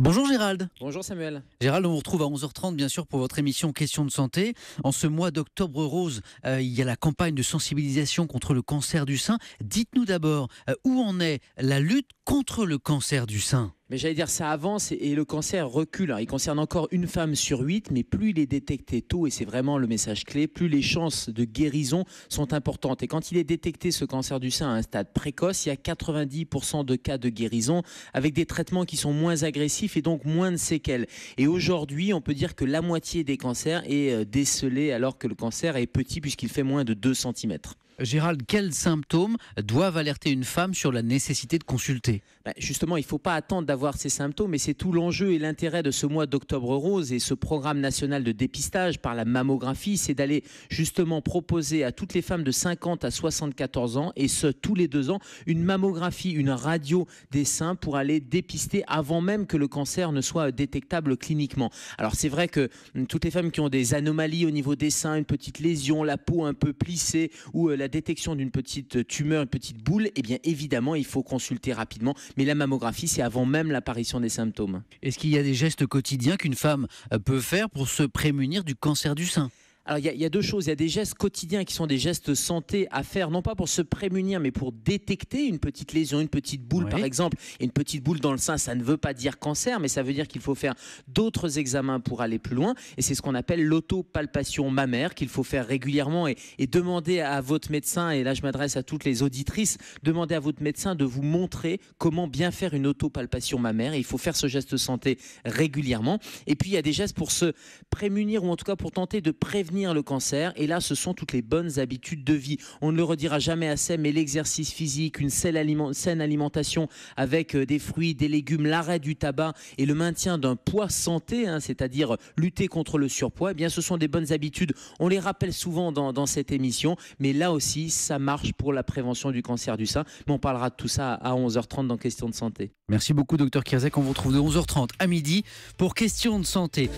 Bonjour Gérald. Bonjour Samuel. Gérald, on vous retrouve à 11h30 bien sûr pour votre émission Question de santé. En ce mois d'octobre rose, euh, il y a la campagne de sensibilisation contre le cancer du sein. Dites-nous d'abord euh, où en est la lutte contre le cancer du sein j'allais dire ça avance et, le cancer recule. Hein. Il concerne encore une femme sur huit, mais plus il est détecté tôt, et c'est vraiment le message clé, plus les chances de guérison sont importantes. Et quand il est détecté, ce cancer du sein à un stade précoce, il y a 90% de cas de guérison avec des traitements qui sont moins agressifs et donc moins de séquelles. Et aujourd'hui, on peut dire que la moitié des cancers est euh, décelé alors que le cancer est petit puisqu'il fait moins de 2 cm. Gérald, quels symptômes doivent alerter une femme sur la nécessité de consulter ben, Justement, il ne faut pas attendre d'avoir ces symptômes. Et c'est tout l'enjeu et l'intérêt de ce mois d'octobre rose et ce programme national de dépistage par la mammographie, c'est d'aller justement proposer à toutes les femmes de 50 à 74 ans, et ce tous les deux ans, une mammographie, une radio des seins pour aller dépister avant même que le cancer ne soit détectable cliniquement. Alors c'est vrai que mm, toutes les femmes qui ont des anomalies au niveau des seins, une petite lésion, la peau un peu plissée ou euh, la détection d'une petite tumeur, une petite boule, et eh bien évidemment il faut consulter rapidement. Mais la mammographie, c'est avant même l'apparition des symptômes. Est-ce qu'il y a des gestes quotidiens qu'une femme peut faire pour se prémunir du cancer du sein alors il y, a deux choses, il y a des gestes quotidiens qui sont des gestes santé à faire, non pas pour se prémunir, mais pour détecter une petite lésion, une petite boule par exemple. Et une petite boule dans le sein, ça ne veut pas dire cancer, mais ça veut dire qu'il faut faire d'autres examens pour aller plus loin. Et c'est ce qu'on appelle l'autopalpation mammaire qu'il faut faire régulièrement et, demander à votre médecin, et là je m'adresse à toutes les auditrices, demander à votre médecin de vous montrer comment bien faire une autopalpation mammaire. Et il faut faire ce geste santé régulièrement. Et puis il y a des gestes pour se prémunir ou en tout cas pour tenter de prévenir le cancer. Et là, ce sont toutes les bonnes habitudes de vie. On ne le redira jamais assez, mais l'exercice physique, une saine, alimentation avec euh, des fruits, des légumes, l'arrêt du tabac et le maintien d'un poids santé, hein, c'est-à-dire lutter contre le surpoids, eh bien, ce sont des bonnes habitudes. On les rappelle souvent dans, dans cette émission, mais là aussi, ça marche pour la prévention du cancer du sein. Mais on parlera de tout ça à 11h30 dans Question de santé. Merci beaucoup, docteur Kirzek. On vous retrouve de 11h30 à midi pour Question de santé.